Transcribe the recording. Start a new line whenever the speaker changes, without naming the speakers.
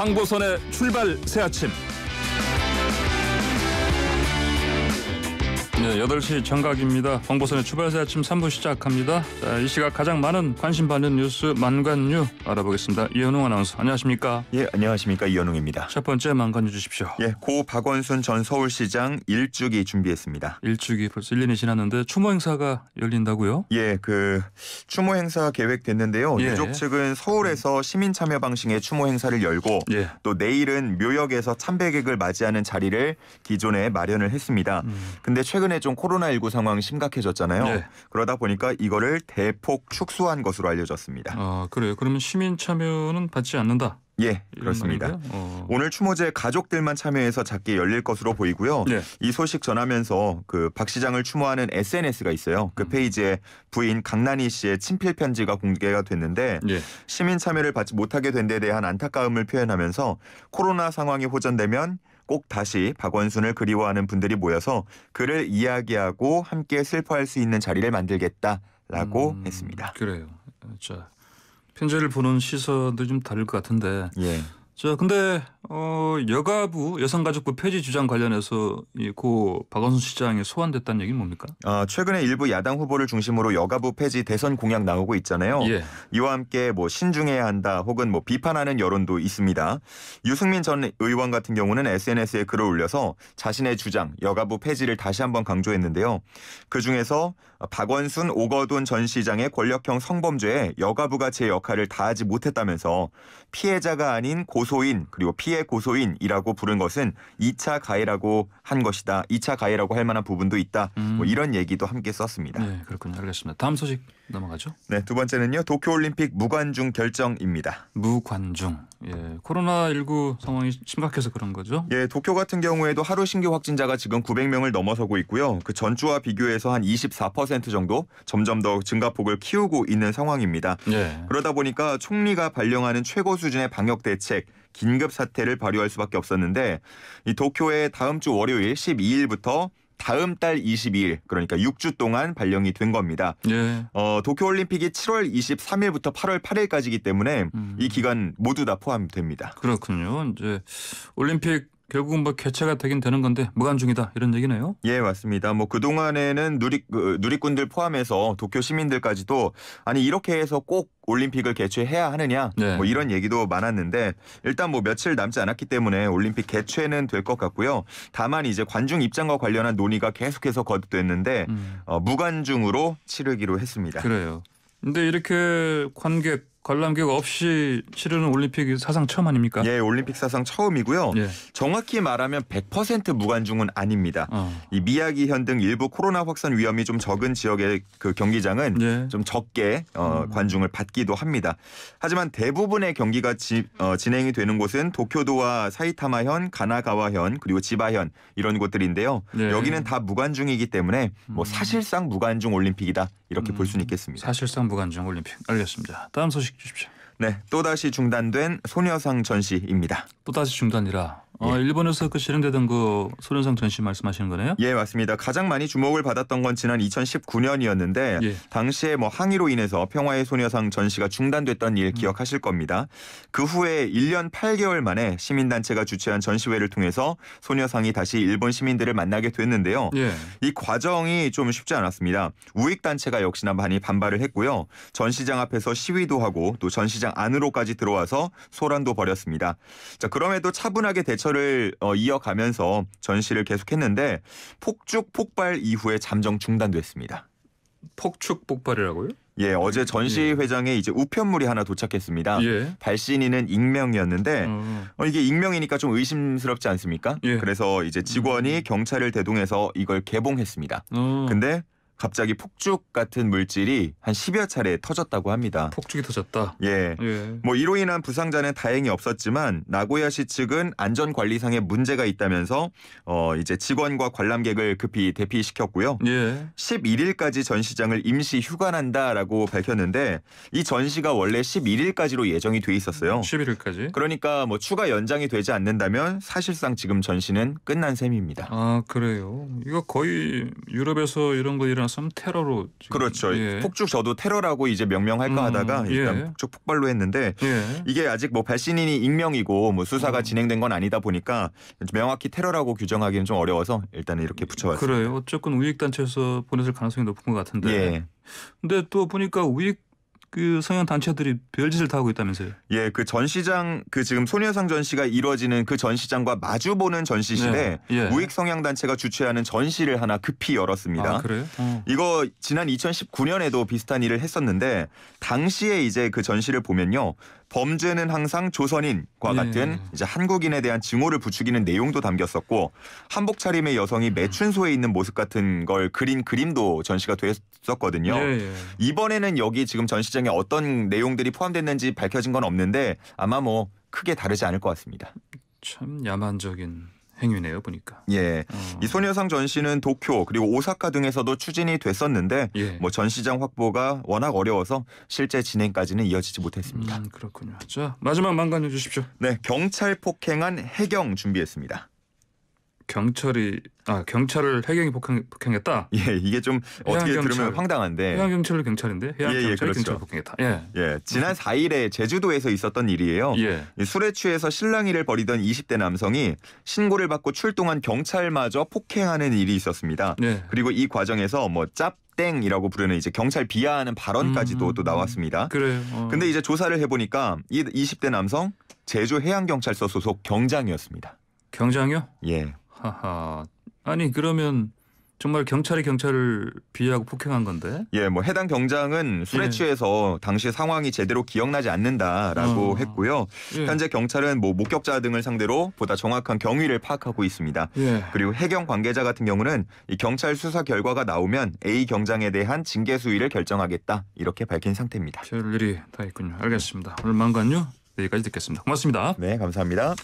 황보선의 출발 새 아침 네, 8시 정각입니다. 방보선의 출발새 아침 3부 시작합니다. 자, 이 시각 가장 많은
관심 받는 뉴스 만관뉴 알아보겠습니다. 이현웅 아나운서 안녕하십니까? 예, 안녕하십니까? 이현웅입니다. 첫 번째 만관뉴 주십시오. 예, 고 박원순 전 서울시장 일주기 준비했습니다.
일주기 벌써 1년이 지났는데 추모 행사가 열린다고요? 예, 그
추모 행사 계획됐는데요. 예. 유족 측은 서울에서 시민 참여 방식의 추모 행사를 열고 예. 또 내일은 묘역에서 참배객을 맞이하는 자리를 기존에 마련을 했습니다. 음. 근데 최근 최근에 좀 코로나19 상황 이 심각해졌잖아요. 네. 그러다 보니까 이거를 대폭 축소한 것으로 알려졌습니다.
아 그래요. 그러면 시민 참여는 받지 않는다.
예, 그렇습니다. 어. 오늘 추모제 가족들만 참여해서 작게 열릴 것으로 보이고요. 네. 이 소식 전하면서 그박 시장을 추모하는 SNS가 있어요. 그 음. 페이지에 부인 강난희 씨의 친필 편지가 공개가 됐는데 네. 시민 참여를 받지 못하게 된데 대한 안타까움을 표현하면서 코로나 상황이 호전되면 꼭 다시 박원순을 그리워하는 분들이 모여서 그를 이야기하고 함께 슬퍼할 수 있는 자리를 만들겠다라고 음, 했습니다. 그래요. 자
편지를 보는 시선도 좀 다를 것 같은데. 예. 자 근데 어, 여가부 여성가족부 폐지 주장 관련해서 고 박원순 시장이 소환됐다는 얘기는 뭡니까?
아, 최근에 일부 야당 후보를 중심으로 여가부 폐지 대선 공약 나오고 있잖아요. 예. 이와 함께 뭐 신중해야 한다 혹은 뭐 비판하는 여론도 있습니다. 유승민 전 의원 같은 경우는 SNS에 글을 올려서 자신의 주장 여가부 폐지를 다시 한번 강조했는데요. 그 중에서 박원순 오거돈 전 시장의 권력형 성범죄에 여가부가 제 역할을 다하지 못했다면서 피해자가 아닌 고소인 그리고 피해 고소인이라고 부른 것은 2차 가해라고 한 것이다. 2차 가해라고 할 만한 부분도 있다. 음. 뭐 이런 얘기도 함께 썼습니다. 네, 그렇군요. 알겠습니다. 다음 소식 넘어가죠. 네, 두 번째는요. 도쿄올림픽 무관중 결정입니다. 무관중. 예, 코로나19
상황이 심각해서 그런 거죠?
예, 도쿄 같은 경우에도 하루 신규 확진자가 지금 900명을 넘어서고 있고요. 그 전주와 비교해서 한 24% 정도 점점 더 증가폭을 키우고 있는 상황입니다. 예. 그러다 보니까 총리가 발령하는 최고 수준의 방역 대책 긴급 사태를 발효할 수밖에 없었는데 이 도쿄에 다음 주 월요일 12일부터 다음 달 22일 그러니까 6주 동안 발령이 된 겁니다. 예. 어, 도쿄올림픽이 7월 23일부터 8월 8일까지이기 때문에 음. 이 기간 모두 다 포함됩니다.
그렇군요. 이제 올림픽 결국은 뭐 개체가 되긴 되는 건데 무관중이다 이런 얘기네요.
예 맞습니다. 뭐그 동안에는 누리 그, 누리꾼들 포함해서 도쿄 시민들까지도 아니 이렇게 해서 꼭 올림픽을 개최해야 하느냐 네. 뭐 이런 얘기도 많았는데 일단 뭐 며칠 남지 않았기 때문에 올림픽 개최는 될 것 같고요. 다만 이제 관중 입장과 관련한 논의가 계속해서 거듭됐는데 음. 어, 무관중으로 치르기로 했습니다. 그래요. 근데
이렇게
관객 관람객 없이 치르는 올림픽이 사상 처음 아닙니까? 예, 올림픽 사상 처음이고요. 예. 정확히 말하면 100% 무관중은 아닙니다. 어. 이 미야기현 등 일부 코로나 확산 위험이 좀 적은 지역의 그 경기장은 예. 좀 적게 어, 음. 관중을 받기도 합니다. 하지만 대부분의 경기가 지, 어, 진행이 되는 곳은 도쿄도와 사이타마현, 가나가와현 그리고 지바현 이런 곳들인데요. 예. 여기는 다 무관중이기 때문에 뭐 음. 사실상 무관중 올림픽이다 이렇게 음. 볼수 있겠습니다. 사실상 무관중 올림픽 알겠습니다. 다음 소식 주십시오. 네, 또다시 중단된 소녀상 전시입니다. 또다시 중단이라
어, 예. 일본에서 그 실행되던 그 소련상 전시 말씀하시는 거네요?
예, 맞습니다. 가장 많이 주목을 받았던 건 지난 2019년이었는데 예. 당시에 뭐 항의로 인해서 평화의 소녀상 전시가 중단됐던 일 음. 기억하실 겁니다. 그 후에 1년 8개월 만에 시민단체가 주최한 전시회를 통해서 소녀상이 다시 일본 시민들을 만나게 됐는데요. 예. 이 과정이 좀 쉽지 않았습니다. 우익 단체가 역시나 많이 반발을 했고요. 전시장 앞에서 시위도 하고 또 전시장 안으로까지 들어와서 소란도 벌였습니다. 자, 그럼에도 차분하게 대처 연설을 어, 이어가면서 전시를 계속했는데 폭죽 폭발 이후에 잠정 중단됐습니다. 폭축 폭발이라고요? 예, 어제 전시 예. 회장에 이제 우편물이 하나 도착했습니다. 예. 발신인은 익명이었는데 어. 어, 이게 익명이니까 좀 의심스럽지 않습니까? 예. 그래서 이제 직원이 음. 경찰을 대동해서 이걸 개봉했습니다. 어. 근데 갑자기 폭죽 같은 물질이 한 10여 차례 터졌다고 합니다. 폭죽이 터졌다. 예. 예. 뭐 이로 인한 부상자는 다행히 없었지만 나고야시 측은 안전 관리상의 문제가 있다면서 어 이제 직원과 관람객을 급히 대피시켰고요. 예. 11일까지 전시장을 임시 휴관한다라고 밝혔는데 이 전시가 원래 11일까지로 예정이 돼 있었어요. 11일까지. 그러니까 뭐 추가 연장이 되지 않는다면 사실상 지금 전시는 끝난 셈입니다. 아, 그래요. 이거 거의 유럽에서 이런 거 일어나 말씀하면 테러로 지금. 그렇죠. 예. 폭죽 저도 테러라고 이제 명명할까 음, 하다가 예. 일단 예. 폭죽 폭발로 했는데 예. 이게 아직 뭐 발신인이 익명이고 뭐 수사가 음. 진행된 건 아니다 보니까 명확히 테러라고 규정하기는 좀 어려워서 일단은 이렇게 붙여봤습니다. 그래요.
어쨌건 우익 단체에서 보냈을 가능성이 높은 것 같은데. 예. 근데 또 보니까 우익 그 성향 단체들이 별짓을 다 하고 있다면서요?
예, 그 전시장 그 지금 소녀상 전시가 이뤄지는 그 전시장과 마주보는 전시실에 예, 네, 예. 우익 성향 단체가 주최하는 전시를 하나 급히 열었습니다. 아, 그래 어. 이거 지난 2019년에도 비슷한 일을 했었는데 당시에 이제 그 전시를 보면요. 범죄는 항상 조선인과 네. 같은 예. 이제 한국인에 대한 증오를 부추기는 내용도 담겼었고 한복 차림의 여성이 매춘소에 있는 모습 같은 걸 그린 그림도 전시가 됐었거든요. 예. 이번에는 여기 지금 전시장에 어떤 내용들이 포함됐는지 밝혀진 건 없는데 아마 뭐 크게 다르지 않을 것 같습니다. 참 야만적인 행위네요 보니까. 예, 어. 이 소녀상 전시는 도쿄 그리고 오사카 등에서도 추진이 됐었는데 예. 뭐전 시장 확보가 워낙 어려워서 실제 진행까지는 이어지지 못했습니다. 음, 그렇군요. 자 마지막 망가내 주십시오. 네, 경찰 폭행한 해경 준비했습니다. 경찰이 아 경찰을 해경이 폭행, 폭행했다. 예, 이게 좀 어떻게 들으면 황당한데. 해양
경찰을 경찰인데 해양 예, 예 그렇죠. 경찰 예, 그렇죠. 경 폭행했다.
예. 예, 지난 4일에 제주도에서 있었던 일이에요. 예. 술에 취해서 실랑이를 벌이던 20대 남성이 신고를 받고 출동한 경찰마저 폭행하는 일이 있었습니다. 예. 그리고 이 과정에서 뭐짭 땡이라고 부르는 이제 경찰 비하하는 발언까지도 음, 또 나왔습니다. 그래요. 어. 근데 이제 조사를 해보니까 이 20대 남성 제주 해양경찰서 소속 경장이었습니다. 경장이요? 예.
하하. 아니 그러면 정말 경찰이 경찰을 비하하고 폭행한 건데?
예, 뭐 해당 경장은 술에 예. 취해서 당시 상황이 제대로 기억나지 않는다라고 어. 했고요. 예. 현재 경찰은 뭐 목격자 등을 상대로 보다 정확한 경위를 파악하고 있습니다. 예. 그리고 해경 관계자 같은 경우는 이 경찰 수사 결과가 나오면 A 경장에 대한 징계 수위를 결정하겠다 이렇게 밝힌 상태입니다.
별일이 다 있군요. 알겠습니다.
오늘 만관요 여기까지 듣겠습니다. 고맙습니다. 네, 감사합니다.